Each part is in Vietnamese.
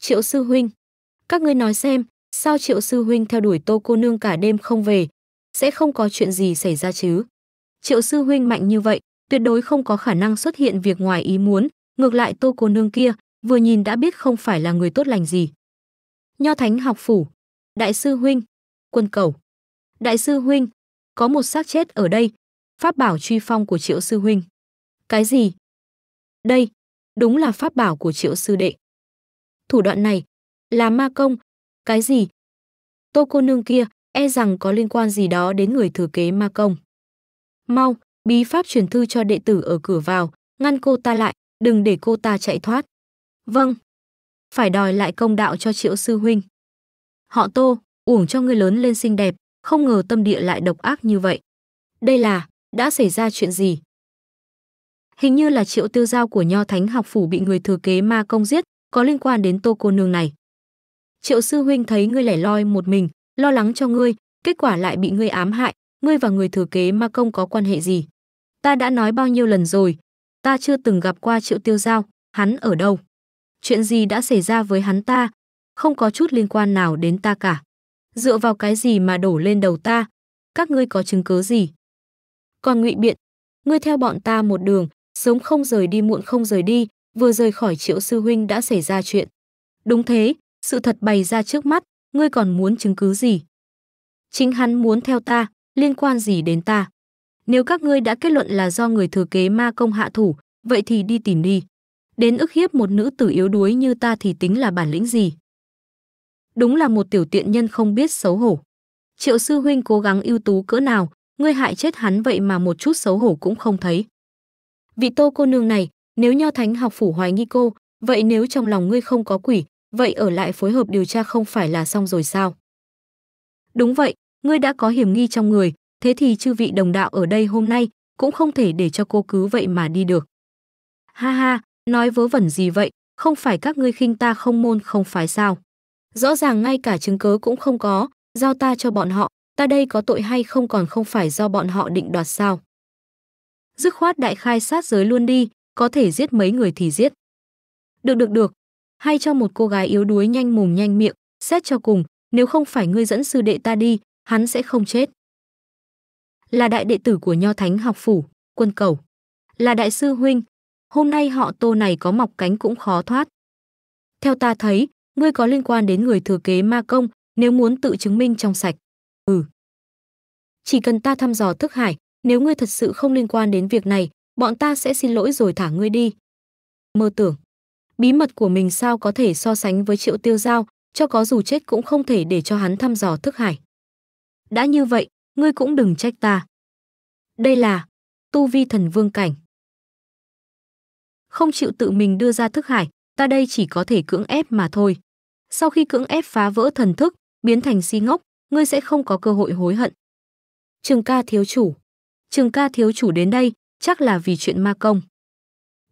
Triệu sư huynh, các ngươi nói xem, sao Triệu sư huynh theo đuổi Tô cô nương cả đêm không về, sẽ không có chuyện gì xảy ra chứ? Triệu sư huynh mạnh như vậy, tuyệt đối không có khả năng xuất hiện việc ngoài ý muốn, ngược lại Tô cô nương kia, vừa nhìn đã biết không phải là người tốt lành gì. Nho Thánh học phủ, đại sư huynh, quân cầu. Đại sư huynh, có một xác chết ở đây, pháp bảo truy phong của Triệu sư huynh. Cái gì? Đây, đúng là pháp bảo của Triệu sư đệ thủ đoạn này là ma công cái gì tô cô nương kia e rằng có liên quan gì đó đến người thừa kế ma công mau bí pháp truyền thư cho đệ tử ở cửa vào ngăn cô ta lại đừng để cô ta chạy thoát vâng phải đòi lại công đạo cho triệu sư huynh họ tô uổng cho người lớn lên xinh đẹp không ngờ tâm địa lại độc ác như vậy đây là đã xảy ra chuyện gì hình như là triệu tiêu giao của nho thánh học phủ bị người thừa kế ma công giết có liên quan đến tô cô nương này. Triệu sư huynh thấy ngươi lẻ loi một mình, lo lắng cho ngươi, kết quả lại bị ngươi ám hại, ngươi và người thừa kế ma công có quan hệ gì? Ta đã nói bao nhiêu lần rồi, ta chưa từng gặp qua Triệu Tiêu Giao, hắn ở đâu? Chuyện gì đã xảy ra với hắn ta? Không có chút liên quan nào đến ta cả. Dựa vào cái gì mà đổ lên đầu ta? Các ngươi có chứng cứ gì? Còn ngụy biện, ngươi theo bọn ta một đường, sống không rời đi muộn không rời đi, vừa rời khỏi triệu sư huynh đã xảy ra chuyện. Đúng thế, sự thật bày ra trước mắt, ngươi còn muốn chứng cứ gì? Chính hắn muốn theo ta, liên quan gì đến ta? Nếu các ngươi đã kết luận là do người thừa kế ma công hạ thủ, vậy thì đi tìm đi. Đến ức hiếp một nữ tử yếu đuối như ta thì tính là bản lĩnh gì? Đúng là một tiểu tiện nhân không biết xấu hổ. Triệu sư huynh cố gắng ưu tú cỡ nào, ngươi hại chết hắn vậy mà một chút xấu hổ cũng không thấy. Vị tô cô nương này, nếu nho thánh học phủ hoài nghi cô, vậy nếu trong lòng ngươi không có quỷ, vậy ở lại phối hợp điều tra không phải là xong rồi sao? Đúng vậy, ngươi đã có hiểm nghi trong người, thế thì chư vị đồng đạo ở đây hôm nay cũng không thể để cho cô cứ vậy mà đi được. Ha ha, nói vớ vẩn gì vậy, không phải các ngươi khinh ta không môn không phải sao? Rõ ràng ngay cả chứng cớ cũng không có, giao ta cho bọn họ, ta đây có tội hay không còn không phải do bọn họ định đoạt sao? Dứt khoát đại khai sát giới luôn đi, có thể giết mấy người thì giết. Được được được, hay cho một cô gái yếu đuối nhanh mồm nhanh miệng, xét cho cùng, nếu không phải ngươi dẫn sư đệ ta đi, hắn sẽ không chết. Là đại đệ tử của Nho Thánh học phủ, quân cầu. Là đại sư huynh, hôm nay họ tô này có mọc cánh cũng khó thoát. Theo ta thấy, ngươi có liên quan đến người thừa kế ma công, nếu muốn tự chứng minh trong sạch. Ừ. Chỉ cần ta thăm dò thức hải, nếu ngươi thật sự không liên quan đến việc này, bọn ta sẽ xin lỗi rồi thả ngươi đi. Mơ tưởng, bí mật của mình sao có thể so sánh với triệu tiêu giao, cho có dù chết cũng không thể để cho hắn thăm dò thức hải. Đã như vậy, ngươi cũng đừng trách ta. Đây là tu vi thần vương cảnh. Không chịu tự mình đưa ra thức hải, ta đây chỉ có thể cưỡng ép mà thôi. Sau khi cưỡng ép phá vỡ thần thức, biến thành si ngốc, ngươi sẽ không có cơ hội hối hận. Trường ca thiếu chủ. Trường ca thiếu chủ đến đây, chắc là vì chuyện ma công.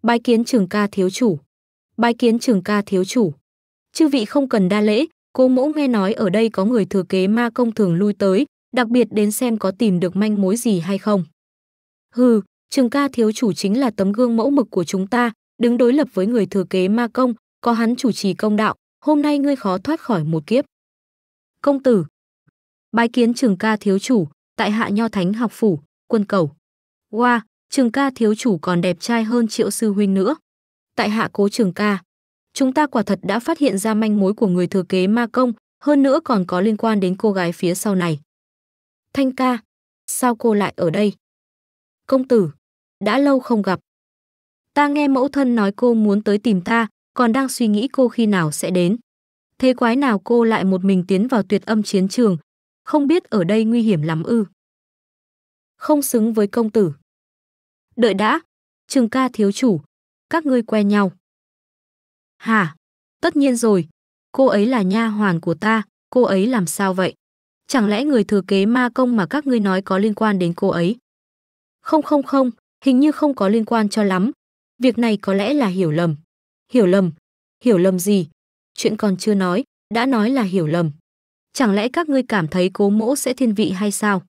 Bái kiến trường ca thiếu chủ. Bái kiến trường ca thiếu chủ. Chư vị không cần đa lễ, cô mẫu nghe nói ở đây có người thừa kế ma công thường lui tới, đặc biệt đến xem có tìm được manh mối gì hay không. Hừ, trường ca thiếu chủ chính là tấm gương mẫu mực của chúng ta, đứng đối lập với người thừa kế ma công, có hắn chủ trì công đạo, hôm nay ngươi khó thoát khỏi một kiếp. Công tử Bái kiến trường ca thiếu chủ, tại hạ nho thánh học phủ, quân cầu. qua wow, Trường ca thiếu chủ còn đẹp trai hơn triệu sư huynh nữa. Tại hạ cố trường ca, chúng ta quả thật đã phát hiện ra manh mối của người thừa kế ma công, hơn nữa còn có liên quan đến cô gái phía sau này. Thanh ca, sao cô lại ở đây? Công tử, đã lâu không gặp. Ta nghe mẫu thân nói cô muốn tới tìm ta, còn đang suy nghĩ cô khi nào sẽ đến. Thế quái nào cô lại một mình tiến vào tuyệt âm chiến trường, không biết ở đây nguy hiểm lắm ư. Không xứng với công tử đợi đã trường ca thiếu chủ các ngươi quen nhau hả tất nhiên rồi cô ấy là nha hoàn của ta cô ấy làm sao vậy chẳng lẽ người thừa kế ma công mà các ngươi nói có liên quan đến cô ấy không không không hình như không có liên quan cho lắm việc này có lẽ là hiểu lầm hiểu lầm hiểu lầm gì chuyện còn chưa nói đã nói là hiểu lầm chẳng lẽ các ngươi cảm thấy cố mỗ sẽ thiên vị hay sao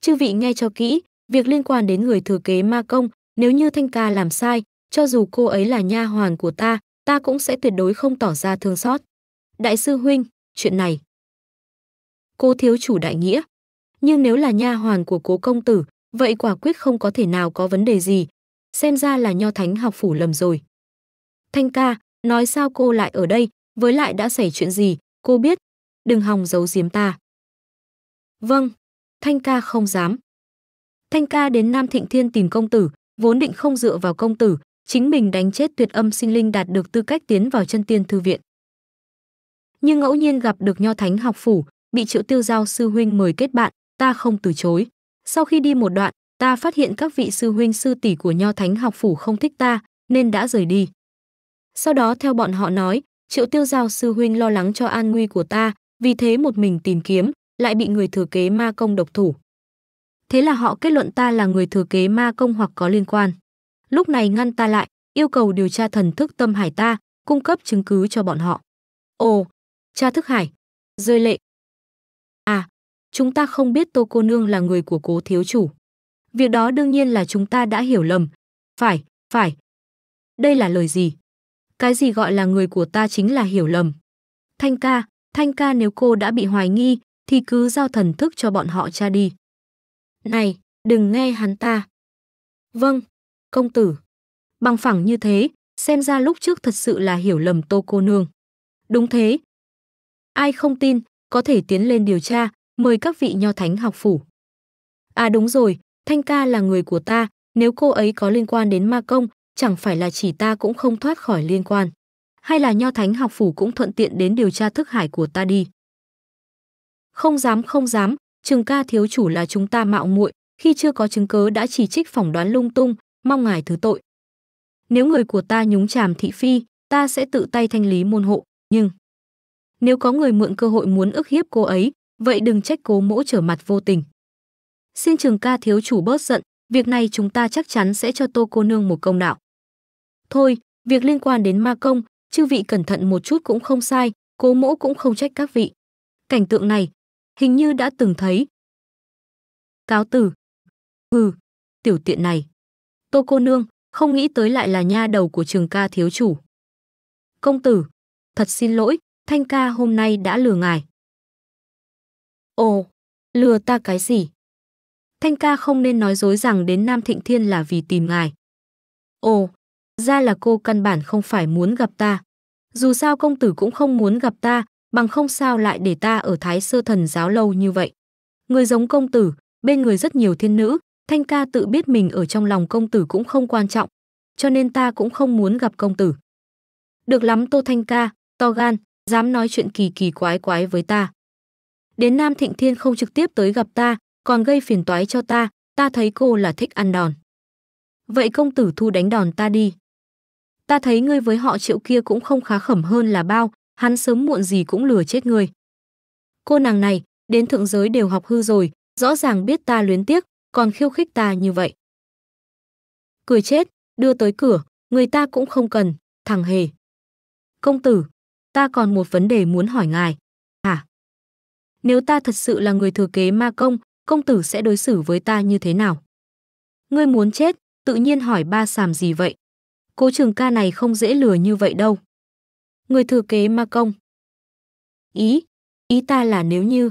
chư vị nghe cho kỹ Việc liên quan đến người thừa kế ma công, nếu như Thanh Ca làm sai, cho dù cô ấy là nha hoàn của ta, ta cũng sẽ tuyệt đối không tỏ ra thương xót. Đại sư huynh, chuyện này. Cô thiếu chủ đại nghĩa, nhưng nếu là nha hoàn của cố công tử, vậy quả quyết không có thể nào có vấn đề gì. Xem ra là nho thánh học phủ lầm rồi. Thanh ca, nói sao cô lại ở đây, với lại đã xảy chuyện gì, cô biết, đừng hòng giấu giếm ta. Vâng, Thanh ca không dám. Thanh ca đến Nam Thịnh Thiên tìm công tử, vốn định không dựa vào công tử, chính mình đánh chết tuyệt âm sinh linh đạt được tư cách tiến vào chân tiên thư viện. Nhưng ngẫu nhiên gặp được Nho Thánh học phủ, bị Triệu Tiêu Giao sư huynh mời kết bạn, ta không từ chối. Sau khi đi một đoạn, ta phát hiện các vị sư huynh sư tỷ của Nho Thánh học phủ không thích ta, nên đã rời đi. Sau đó theo bọn họ nói, Triệu Tiêu Giao sư huynh lo lắng cho an nguy của ta, vì thế một mình tìm kiếm, lại bị người thừa kế ma công độc thủ. Thế là họ kết luận ta là người thừa kế ma công hoặc có liên quan. Lúc này ngăn ta lại, yêu cầu điều tra thần thức tâm hải ta, cung cấp chứng cứ cho bọn họ. Ồ, cha thức hải, rơi lệ. À, chúng ta không biết Tô Cô Nương là người của cố thiếu chủ. Việc đó đương nhiên là chúng ta đã hiểu lầm. Phải, phải. Đây là lời gì? Cái gì gọi là người của ta chính là hiểu lầm. Thanh ca, Thanh ca nếu cô đã bị hoài nghi, thì cứ giao thần thức cho bọn họ cha đi. Này, đừng nghe hắn ta. Vâng, công tử. Bằng phẳng như thế, xem ra lúc trước thật sự là hiểu lầm tô cô nương. Đúng thế. Ai không tin, có thể tiến lên điều tra, mời các vị nho thánh học phủ. À đúng rồi, Thanh ca là người của ta, nếu cô ấy có liên quan đến ma công, chẳng phải là chỉ ta cũng không thoát khỏi liên quan. Hay là nho thánh học phủ cũng thuận tiện đến điều tra thức hải của ta đi. Không dám không dám, trường ca thiếu chủ là chúng ta mạo muội khi chưa có chứng cớ đã chỉ trích phỏng đoán lung tung mong ngài thứ tội nếu người của ta nhúng chàm thị phi ta sẽ tự tay thanh lý môn hộ nhưng nếu có người mượn cơ hội muốn ức hiếp cô ấy vậy đừng trách cố mỗ trở mặt vô tình xin trường ca thiếu chủ bớt giận việc này chúng ta chắc chắn sẽ cho tô cô nương một công đạo thôi việc liên quan đến ma công chư vị cẩn thận một chút cũng không sai cố mỗ cũng không trách các vị cảnh tượng này hình như đã từng thấy. Cáo tử. Ừ, tiểu tiện này. Tô cô nương, không nghĩ tới lại là nha đầu của trường ca thiếu chủ. Công tử, thật xin lỗi, thanh ca hôm nay đã lừa ngài. Ồ, lừa ta cái gì? Thanh ca không nên nói dối rằng đến Nam Thịnh Thiên là vì tìm ngài. Ồ, ra là cô căn bản không phải muốn gặp ta. Dù sao công tử cũng không muốn gặp ta, bằng không sao lại để ta ở Thái Sơ Thần giáo lâu như vậy. Người giống công tử, bên người rất nhiều thiên nữ, Thanh ca tự biết mình ở trong lòng công tử cũng không quan trọng, cho nên ta cũng không muốn gặp công tử. Được lắm Tô Thanh ca, to gan, dám nói chuyện kỳ kỳ quái quái với ta. Đến Nam Thịnh Thiên không trực tiếp tới gặp ta, còn gây phiền toái cho ta, ta thấy cô là thích ăn đòn. Vậy công tử thu đánh đòn ta đi. Ta thấy ngươi với họ triệu kia cũng không khá khẩm hơn là bao, hắn sớm muộn gì cũng lừa chết ngươi. Cô nàng này, đến thượng giới đều học hư rồi, rõ ràng biết ta luyến tiếc, còn khiêu khích ta như vậy. Cười chết, đưa tới cửa, người ta cũng không cần, thằng hề. Công tử, ta còn một vấn đề muốn hỏi ngài. Hả? À, nếu ta thật sự là người thừa kế ma công, công tử sẽ đối xử với ta như thế nào? Ngươi muốn chết, tự nhiên hỏi ba sàm gì vậy? Cố trường ca này không dễ lừa như vậy đâu người thừa kế ma công. Ý, ý ta là nếu như.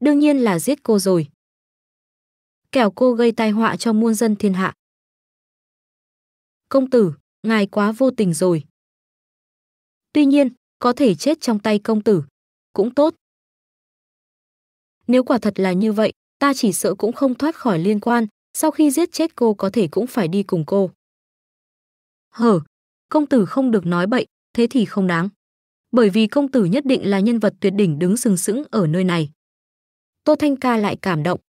Đương nhiên là giết cô rồi. Kẻo cô gây tai họa cho muôn dân thiên hạ. Công tử, ngài quá vô tình rồi. Tuy nhiên, có thể chết trong tay công tử, cũng tốt. Nếu quả thật là như vậy, ta chỉ sợ cũng không thoát khỏi liên quan, sau khi giết chết cô có thể cũng phải đi cùng cô. Hở, công tử không được nói bậy, thế thì không đáng. Bởi vì công tử nhất định là nhân vật tuyệt đỉnh đứng sừng sững ở nơi này. Tô Thanh Ca lại cảm động.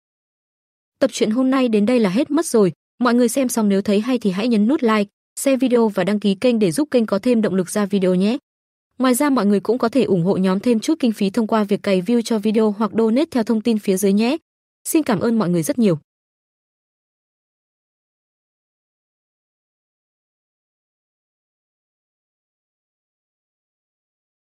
Tập truyện hôm nay đến đây là hết mất rồi. Mọi người xem xong nếu thấy hay thì hãy nhấn nút like, share video và đăng ký kênh để giúp kênh có thêm động lực ra video nhé. Ngoài ra mọi người cũng có thể ủng hộ nhóm thêm chút kinh phí thông qua việc cày view cho video hoặc donate theo thông tin phía dưới nhé. Xin cảm ơn mọi người rất nhiều.